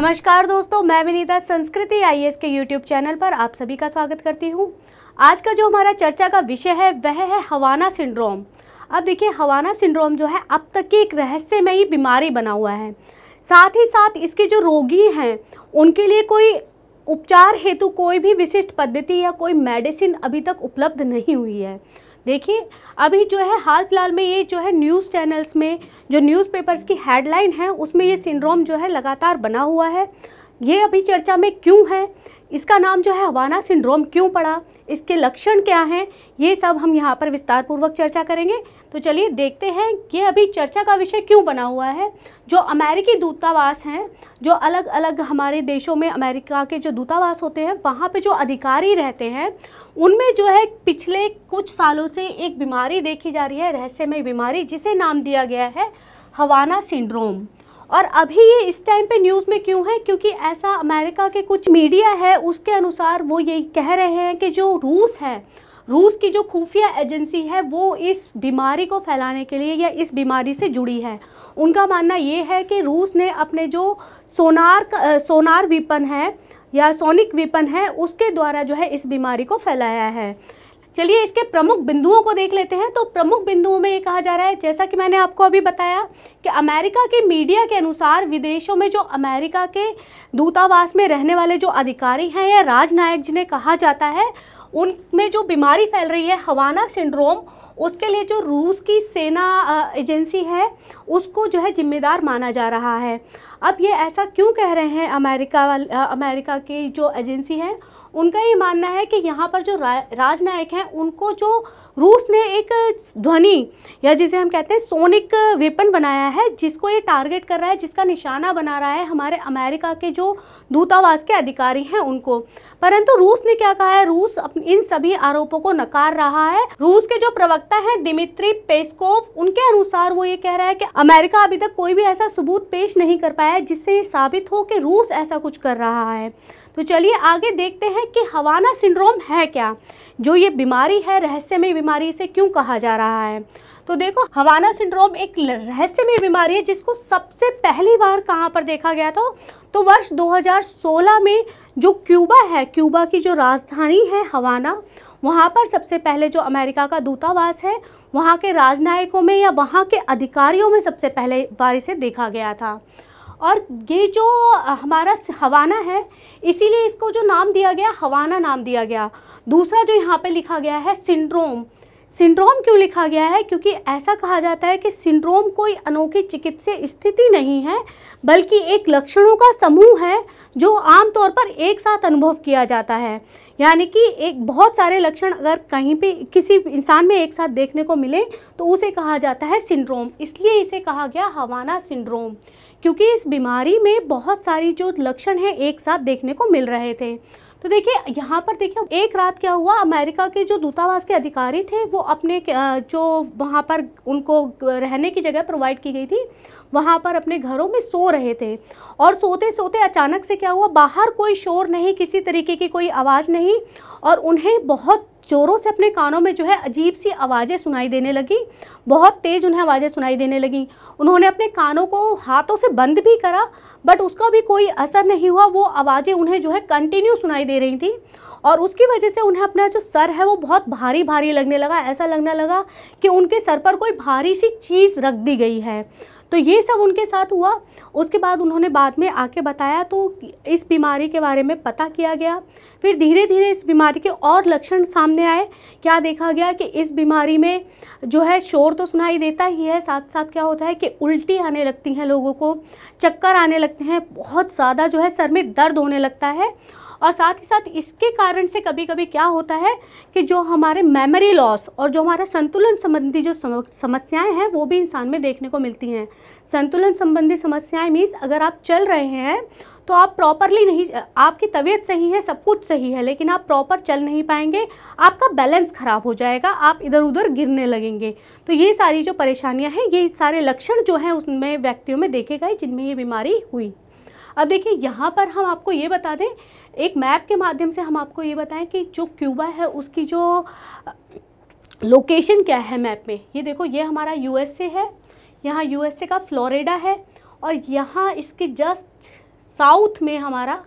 नमस्कार दोस्तों मैं विनीता संस्कृति आईएएस के यूट्यूब चैनल पर आप सभी का स्वागत करती हूँ आज का जो हमारा चर्चा का विषय है वह है हवाना सिंड्रोम अब देखिए हवाना सिंड्रोम जो है अब तक की एक रहस्यमयी बीमारी बना हुआ है साथ ही साथ इसके जो रोगी हैं उनके लिए कोई उपचार हेतु कोई भी विशिष्ट पद्धति या कोई मेडिसिन अभी तक उपलब्ध नहीं हुई है देखिए अभी जो है हाल फिलहाल में ये जो है न्यूज़ चैनल्स में जो न्यूज़पेपर्स की हेडलाइन है उसमें ये सिंड्रोम जो है लगातार बना हुआ है ये अभी चर्चा में क्यों है इसका नाम जो है हवाना सिंड्रोम क्यों पड़ा इसके लक्षण क्या हैं ये सब हम यहाँ पर विस्तार पूर्वक चर्चा करेंगे तो चलिए देखते हैं ये अभी चर्चा का विषय क्यों बना हुआ है जो अमेरिकी दूतावास हैं जो अलग अलग हमारे देशों में अमेरिका के जो दूतावास होते हैं वहाँ पे जो अधिकारी रहते हैं उनमें जो है पिछले कुछ सालों से एक बीमारी देखी जा रही है रहस्यमय बीमारी जिसे नाम दिया गया है हवाना सिंड्रोम और अभी ये इस टाइम पे न्यूज़ में क्यों है क्योंकि ऐसा अमेरिका के कुछ मीडिया है उसके अनुसार वो यही कह रहे हैं कि जो रूस है रूस की जो खुफिया एजेंसी है वो इस बीमारी को फैलाने के लिए या इस बीमारी से जुड़ी है उनका मानना ये है कि रूस ने अपने जो सोनार सोनार विपन है या सोनिक विपन है उसके द्वारा जो है इस बीमारी को फैलाया है चलिए इसके प्रमुख बिंदुओं को देख लेते हैं तो प्रमुख बिंदुओं में ये कहा जा रहा है जैसा कि मैंने आपको अभी बताया कि अमेरिका के मीडिया के अनुसार विदेशों में जो अमेरिका के दूतावास में रहने वाले जो अधिकारी हैं या राजनायक जिन्हें कहा जाता है उनमें जो बीमारी फैल रही है हवाना सिंड्रोम उसके लिए जो रूस की सेना एजेंसी है उसको जो है जिम्मेदार माना जा रहा है अब ये ऐसा क्यों कह रहे हैं अमेरिका वाल अमेरिका की जो एजेंसी है उनका ये मानना है कि यहाँ पर जो रा, राजनायक हैं उनको जो रूस ने एक ध्वनि या जिसे हम कहते हैं सोनिक वेपन बनाया है जिसको ये टारगेट कर रहा है जिसका निशाना बना रहा है हमारे अमेरिका के जो दूतावास के अधिकारी हैं उनको परंतु रूस ने क्या कहा है रूस इन सभी आरोपों को नकार रहा है रूस के जो प्रवक्ता है दिमित्री पेस्कोव उनके अनुसार वो ये कह रहा है कि अमेरिका अभी तक कोई भी ऐसा सबूत पेश नहीं कर पाया है जिससे ये साबित हो कि रूस ऐसा कुछ कर रहा है तो चलिए आगे देखते हैं कि हवाना सिंड्रोम है क्या जो ये बीमारी है रहस्यमय बीमारी इसे क्यों कहा जा रहा है तो देखो हवाना सिंड्रोम एक रहस्यमय बीमारी है जिसको सबसे पहली बार कहाँ पर देखा गया था तो वर्ष 2016 में जो क्यूबा है क्यूबा की जो राजधानी है हवाना वहाँ पर सबसे पहले जो अमेरिका का दूतावास है वहाँ के राजनयिकों में या वहाँ के अधिकारियों में सबसे पहले बार इसे देखा गया था और ये जो हमारा हवाना है इसीलिए इसको जो नाम दिया गया हवाना नाम दिया गया दूसरा जो यहाँ पे लिखा गया है सिंड्रोम सिंड्रोम क्यों लिखा गया है क्योंकि ऐसा कहा जाता है कि सिंड्रोम कोई अनोखी चिकित्सीय स्थिति नहीं है बल्कि एक लक्षणों का समूह है जो आमतौर पर एक साथ अनुभव किया जाता है यानी कि एक बहुत सारे लक्षण अगर कहीं पे किसी इंसान में एक साथ देखने को मिले तो उसे कहा जाता है सिंड्रोम इसलिए इसे कहा गया हवाना सिंड्रोम क्योंकि इस बीमारी में बहुत सारी जो लक्षण हैं एक साथ देखने को मिल रहे थे तो देखिए यहाँ पर देखिए एक रात क्या हुआ अमेरिका के जो दूतावास के अधिकारी थे वो अपने जो वहाँ पर उनको रहने की जगह प्रोवाइड की गई थी वहाँ पर अपने घरों में सो रहे थे और सोते सोते अचानक से क्या हुआ बाहर कोई शोर नहीं किसी तरीके की कोई आवाज़ नहीं और उन्हें बहुत चोरों से अपने कानों में जो है अजीब सी आवाज़ें सुनाई देने लगी बहुत तेज़ उन्हें आवाज़ें सुनाई देने लगी उन्होंने अपने कानों को हाथों से बंद भी करा बट उसका भी कोई असर नहीं हुआ वो आवाज़ें उन्हें जो है कंटिन्यू सुनाई दे रही थी और उसकी वजह से उन्हें अपना जो सर है वो बहुत भारी भारी लगने लगा ऐसा लगने लगा कि उनके सर पर कोई भारी सी चीज़ रख दी गई है तो ये सब उनके साथ हुआ उसके बाद उन्होंने बाद में आके बताया तो इस बीमारी के बारे में पता किया गया फिर धीरे धीरे इस बीमारी के और लक्षण सामने आए क्या देखा गया कि इस बीमारी में जो है शोर तो सुनाई देता ही है साथ साथ क्या होता है कि उल्टी आने लगती हैं लोगों को चक्कर आने लगते हैं बहुत ज़्यादा जो है सर में दर्द होने लगता है और साथ ही साथ इसके कारण से कभी कभी क्या होता है कि जो हमारे मेमोरी लॉस और जो हमारा संतुलन संबंधी जो समस्याएं हैं वो भी इंसान में देखने को मिलती हैं संतुलन संबंधी समस्याएं मीन्स अगर आप चल रहे हैं तो आप प्रॉपरली नहीं आपकी तबीयत सही है सब कुछ सही है लेकिन आप प्रॉपर चल नहीं पाएंगे आपका बैलेंस ख़राब हो जाएगा आप इधर उधर गिरने लगेंगे तो ये सारी जो परेशानियां हैं ये सारे लक्षण जो हैं उसमें व्यक्तियों में देखे गए जिनमें ये बीमारी हुई अब देखिए यहाँ पर हम आपको ये बता दें एक मैप के माध्यम से हम आपको ये बताएं कि जो क्यूबा है उसकी जो लोकेशन क्या है मैप में ये देखो ये हमारा यूएसए है यहाँ यूएसए का फ्लोरिडा है और यहाँ इसके जस्ट साउथ में हमारा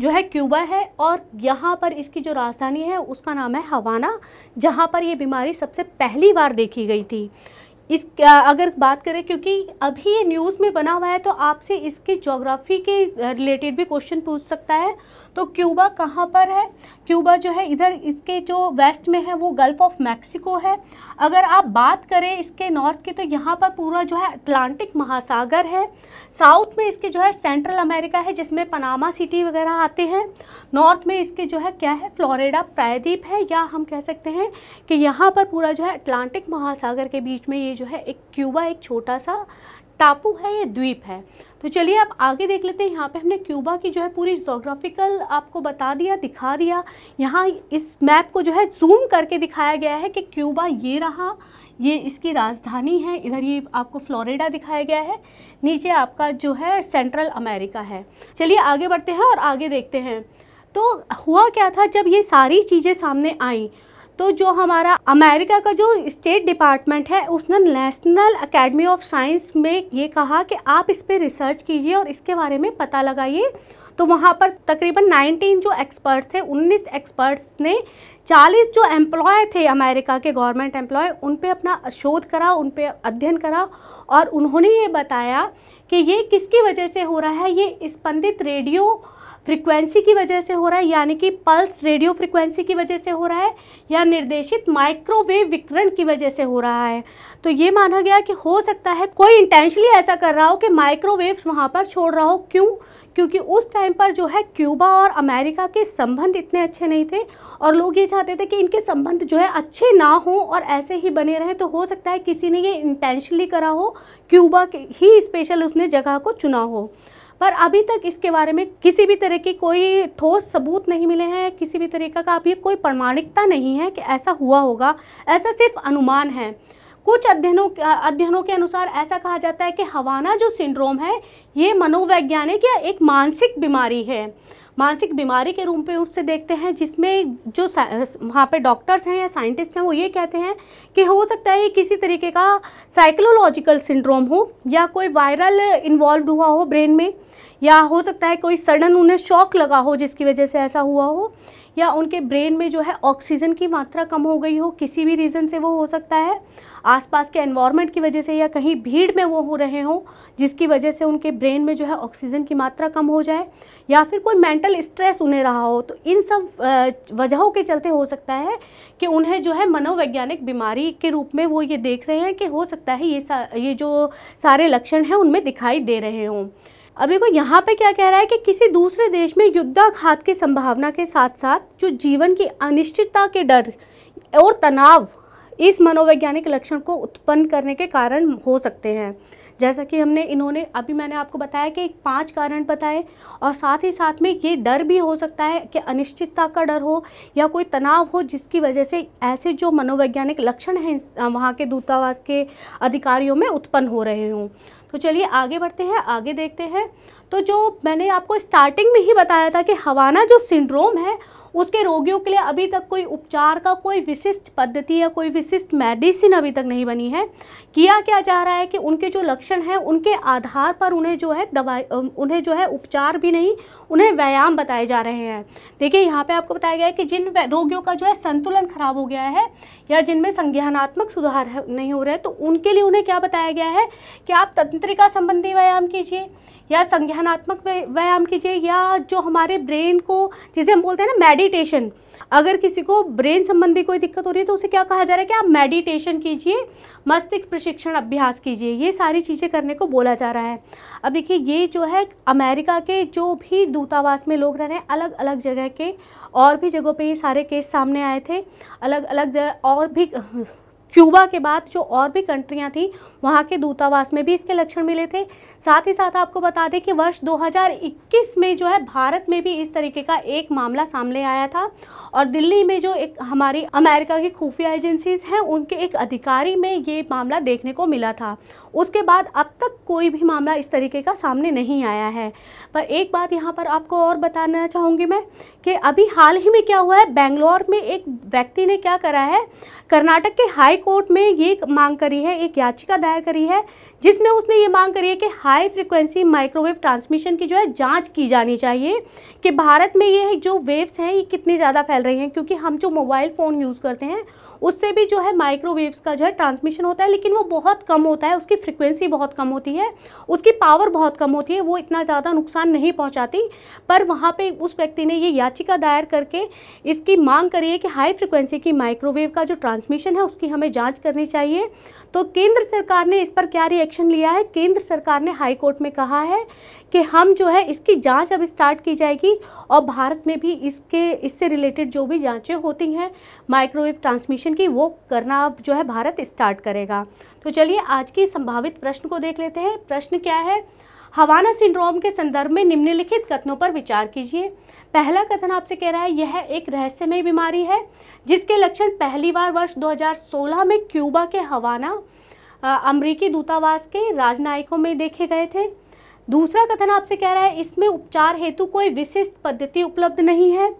जो है क्यूबा है और यहाँ पर इसकी जो राजधानी है उसका नाम है हवाना जहाँ पर ये बीमारी सबसे पहली बार देखी गई थी इस अगर बात करें क्योंकि अभी ये न्यूज़ में बना हुआ है तो आपसे इसके जोग्राफ़ी के रिलेटेड भी क्वेश्चन पूछ सकता है तो क्यूबा कहाँ पर है क्यूबा जो है इधर इसके जो वेस्ट में है वो गल्फ ऑफ मैक्सिको है अगर आप बात करें इसके नॉर्थ की तो यहाँ पर पूरा जो है अटलांटिक महासागर है साउथ में इसके जो है सेंट्रल अमेरिका है जिसमें पनामा सिटी वगैरह आते हैं नॉर्थ में इसके जो है क्या है फ्लोरिडा प्रायद्वीप है या हम कह सकते हैं कि यहाँ पर पूरा जो है अटलांटिक महासागर के बीच में ये जो है एक क्यूबा एक छोटा सा टापू है ये द्वीप है तो चलिए आप आगे देख लेते हैं यहाँ पे हमने क्यूबा की जो है पूरी जोग्राफिकल आपको बता दिया दिखा दिया यहाँ इस मैप को जो है जूम करके दिखाया गया है कि क्यूबा ये रहा ये इसकी राजधानी है इधर ये आपको फ्लोरिडा दिखाया गया है नीचे आपका जो है सेंट्रल अमेरिका है चलिए आगे बढ़ते हैं और आगे देखते हैं तो हुआ क्या था जब ये सारी चीज़ें सामने आई तो जो हमारा अमेरिका का जो स्टेट डिपार्टमेंट है उसने नेशनल अकेडमी ऑफ साइंस में ये कहा कि आप इस पर रिसर्च कीजिए और इसके बारे में पता लगाइए तो वहाँ पर तकरीबन 19 जो एक्सपर्ट थे 19 एक्सपर्ट्स ने 40 जो एम्प्लॉय थे अमेरिका के गवर्नमेंट एम्प्लॉय उन पर अपना शोध करा उन पर अध्ययन करा और उन्होंने ये बताया कि ये किसकी वजह से हो रहा है ये स्पंदित रेडियो फ्रीक्वेंसी की वजह से हो रहा है यानी कि पल्स रेडियो फ्रीक्वेंसी की वजह से हो रहा है या निर्देशित माइक्रोवेव विकरण की वजह से हो रहा है तो ये माना गया कि हो सकता है कोई इंटेंशली ऐसा कर रहा हो कि माइक्रोवेव्स वहाँ पर छोड़ रहा हो क्यों क्योंकि उस टाइम पर जो है क्यूबा और अमेरिका के संबंध इतने अच्छे नहीं थे और लोग ये चाहते थे कि इनके संबंध जो है अच्छे ना हों और ऐसे ही बने रहें तो हो सकता है किसी ने ये इंटेंशली करा हो क्यूबा के ही स्पेशल उसने जगह को चुना हो पर अभी तक इसके बारे में किसी भी तरह के कोई ठोस सबूत नहीं मिले हैं किसी भी तरीके का अभी कोई प्रमाणिकता नहीं है कि ऐसा हुआ होगा ऐसा सिर्फ अनुमान है कुछ अध्ययनों अध्ययनों के अनुसार ऐसा कहा जाता है कि हवाना जो सिंड्रोम है ये मनोवैज्ञानिक या एक मानसिक बीमारी है मानसिक बीमारी के रूप में उससे देखते हैं जिसमें जो वहाँ पे डॉक्टर्स हैं या साइंटिस्ट हैं वो ये कहते हैं कि हो सकता है किसी तरीके का साइकोलॉजिकल सिंड्रोम हो या कोई वायरल इन्वॉल्व हुआ हो ब्रेन में या हो सकता है कोई सडन उन्हें शॉक लगा हो जिसकी वजह से ऐसा हुआ हो या उनके ब्रेन में जो है ऑक्सीजन की मात्रा कम हो गई हो किसी भी रीज़न से वो हो सकता है आसपास के एनवायरनमेंट की वजह से या कहीं भीड़ में वो हो रहे हों जिसकी वजह से उनके ब्रेन में जो है ऑक्सीजन की मात्रा कम हो जाए या फिर कोई मेंटल स्ट्रेस उन्हें रहा हो तो इन सब वजहों के चलते हो सकता है कि उन्हें जो है मनोवैज्ञानिक बीमारी के रूप में वो ये देख रहे हैं कि हो सकता है ये ये जो सारे लक्षण हैं उनमें दिखाई दे रहे हों अब देखो यहाँ पे क्या कह रहा है कि किसी दूसरे देश में युद्धाघात की संभावना के साथ साथ जो जीवन की अनिश्चितता के डर और तनाव इस मनोवैज्ञानिक लक्षण को उत्पन्न करने के कारण हो सकते हैं जैसा कि हमने इन्होंने अभी मैंने आपको बताया कि पांच कारण बताए और साथ ही साथ में ये डर भी हो सकता है कि अनिश्चितता का डर हो या कोई तनाव हो जिसकी वजह से ऐसे जो मनोवैज्ञानिक लक्षण हैं वहाँ के दूतावास के अधिकारियों में उत्पन्न हो रहे हों तो चलिए आगे बढ़ते हैं आगे देखते हैं तो जो मैंने आपको स्टार्टिंग में ही बताया था कि हवाना जो सिंड्रोम है उसके रोगियों के लिए अभी तक कोई उपचार का कोई विशिष्ट पद्धति या कोई विशिष्ट मेडिसिन अभी तक नहीं बनी है किया क्या जा रहा है कि उनके जो लक्षण हैं उनके आधार पर उन्हें जो है दवाई उन्हें जो है उपचार भी नहीं उन्हें व्यायाम बताए जा रहे हैं देखिए यहाँ पर आपको बताया गया है कि जिन रोगियों का जो है संतुलन खराब हो गया है या जिनमें संज्ञानात्मक सुधार नहीं हो रहे तो उनके लिए उन्हें क्या बताया गया है कि आप तंत्रिका संबंधी व्यायाम कीजिए या संज्ञानात्मक व्यायाम कीजिए या जो हमारे ब्रेन को जिसे हम बोलते हैं ना मेडिटेशन अगर किसी को ब्रेन संबंधी कोई दिक्कत हो रही है तो उसे क्या कहा जा रहा है कि आप मेडिटेशन कीजिए मस्तिष्क प्रशिक्षण अभ्यास कीजिए ये सारी चीज़ें करने को बोला जा रहा है अब देखिए ये जो है अमेरिका के जो भी दूतावास में लोग रह रहे हैं अलग अलग जगह के और भी जगहों पे ये सारे केस सामने आए थे अलग अलग और भी क्यूबा के बाद जो और भी कंट्रियाँ थीं वहाँ के दूतावास में भी इसके लक्षण मिले थे साथ ही साथ आपको बता दें कि वर्ष 2021 में जो है भारत में भी इस तरीके का एक मामला सामने आया था और दिल्ली में जो एक हमारी अमेरिका की खुफिया एजेंसीज हैं उनके एक अधिकारी में ये मामला देखने को मिला था उसके बाद अब तक कोई भी मामला इस तरीके का सामने नहीं आया है पर एक बात यहाँ पर आपको और बताना चाहूँगी मैं कि अभी हाल ही में क्या हुआ है बेंगलोर में एक व्यक्ति ने क्या करा है कर्नाटक के हाई कोर्ट में ये मांग करी है एक याचिका दायर करी है जिसमें उसने ये मांग करी है कि हाई फ्रिक्वेंसी माइक्रोवेव ट्रांसमिशन की जो है जांच की जानी चाहिए कि भारत में ये जो वेव्स हैं ये कितनी ज़्यादा फैल रही हैं क्योंकि हम जो मोबाइल फ़ोन यूज़ करते हैं उससे भी जो है माइक्रोवेव्स का जो है ट्रांसमिशन होता है लेकिन वो बहुत कम होता है उसकी फ्रिक्वेंसी बहुत कम होती है उसकी पावर बहुत कम होती है वो इतना ज़्यादा नुकसान नहीं पहुंचाती पर वहाँ पे उस व्यक्ति ने ये याचिका दायर करके इसकी मांग करी है कि हाई फ्रिक्वेंसी की माइक्रोवेव का जो ट्रांसमिशन है उसकी हमें जांच करनी चाहिए तो केंद्र सरकार ने इस पर क्या रिएक्शन लिया है केंद्र सरकार ने हाई कोर्ट में कहा है कि हम जो है इसकी जांच अब स्टार्ट की जाएगी और भारत में भी इसके इससे रिलेटेड जो भी जांचें होती हैं माइक्रोवेव ट्रांसमिशन की वो करना अब जो है भारत स्टार्ट करेगा तो चलिए आज की संभावित प्रश्न को देख लेते हैं प्रश्न क्या है हवाना सिंड्रोम के संदर्भ में निम्नलिखित कथनों पर विचार कीजिए पहला कथन आपसे कह रहा है यह एक रहस्यमय बीमारी है जिसके लक्षण पहली बार वर्ष 2016 में क्यूबा के हवाना अमरीकी दूतावास के राजनयिकों में देखे गए थे दूसरा कथन आपसे कह रहा है इसमें उपचार हेतु कोई विशिष्ट पद्धति उपलब्ध नहीं है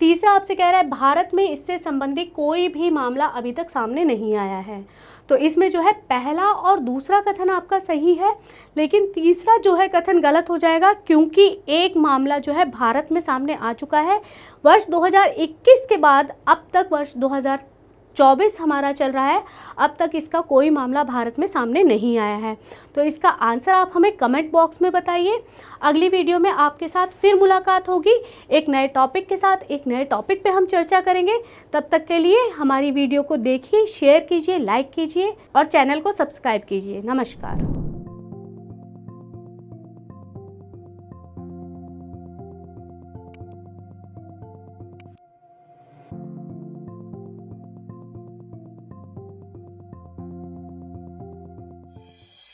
तीसरा आपसे कह रहा है भारत में इससे संबंधित कोई भी मामला अभी तक सामने नहीं आया है तो इसमें जो है पहला और दूसरा कथन आपका सही है लेकिन तीसरा जो है कथन गलत हो जाएगा क्योंकि एक मामला जो है भारत में सामने आ चुका है वर्ष 2021 के बाद अब तक वर्ष चौबीस हमारा चल रहा है अब तक इसका कोई मामला भारत में सामने नहीं आया है तो इसका आंसर आप हमें कमेंट बॉक्स में बताइए अगली वीडियो में आपके साथ फिर मुलाकात होगी एक नए टॉपिक के साथ एक नए टॉपिक पे हम चर्चा करेंगे तब तक के लिए हमारी वीडियो को देखिए शेयर कीजिए लाइक कीजिए और चैनल को सब्सक्राइब कीजिए नमस्कार